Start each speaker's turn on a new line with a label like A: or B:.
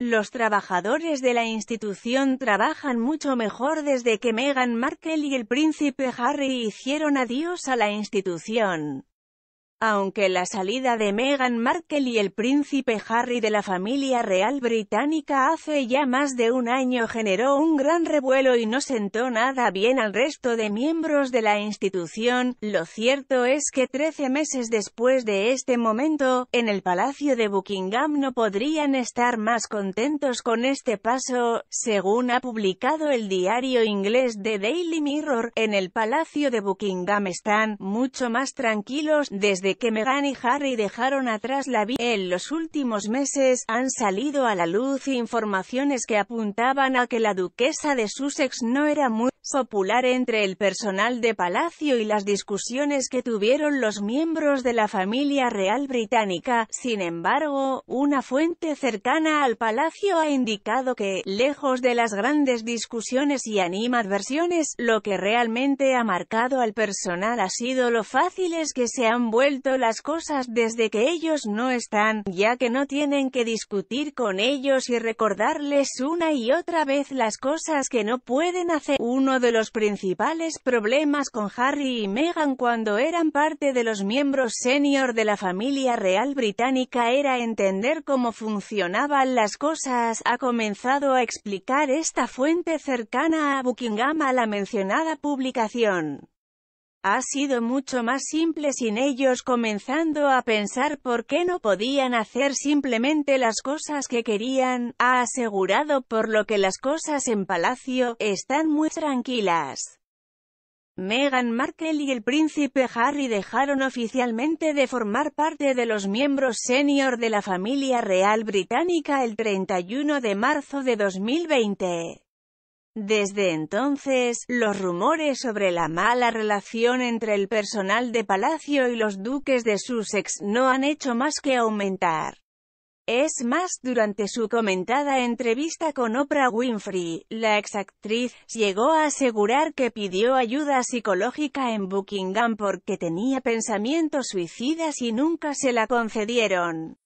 A: Los trabajadores de la institución trabajan mucho mejor desde que Meghan Markle y el príncipe Harry hicieron adiós a la institución. Aunque la salida de Meghan Markle y el príncipe Harry de la familia real británica hace ya más de un año generó un gran revuelo y no sentó nada bien al resto de miembros de la institución, lo cierto es que 13 meses después de este momento, en el Palacio de Buckingham no podrían estar más contentos con este paso, según ha publicado el diario inglés de Daily Mirror, en el Palacio de Buckingham están mucho más tranquilos desde que Meghan y Harry dejaron atrás la vida en los últimos meses, han salido a la luz informaciones que apuntaban a que la duquesa de Sussex no era muy popular entre el personal de palacio y las discusiones que tuvieron los miembros de la familia real británica. Sin embargo, una fuente cercana al palacio ha indicado que, lejos de las grandes discusiones y animadversiones, lo que realmente ha marcado al personal ha sido lo fáciles que se han vuelto las cosas desde que ellos no están, ya que no tienen que discutir con ellos y recordarles una y otra vez las cosas que no pueden hacer. Uno de los principales problemas con Harry y Meghan cuando eran parte de los miembros senior de la familia real británica era entender cómo funcionaban las cosas, ha comenzado a explicar esta fuente cercana a Buckingham a la mencionada publicación. Ha sido mucho más simple sin ellos comenzando a pensar por qué no podían hacer simplemente las cosas que querían, ha asegurado, por lo que las cosas en Palacio, están muy tranquilas. Meghan Markle y el príncipe Harry dejaron oficialmente de formar parte de los miembros senior de la familia real británica el 31 de marzo de 2020. Desde entonces, los rumores sobre la mala relación entre el personal de palacio y los duques de Sussex no han hecho más que aumentar. Es más, durante su comentada entrevista con Oprah Winfrey, la exactriz, llegó a asegurar que pidió ayuda psicológica en Buckingham porque tenía pensamientos suicidas y nunca se la concedieron.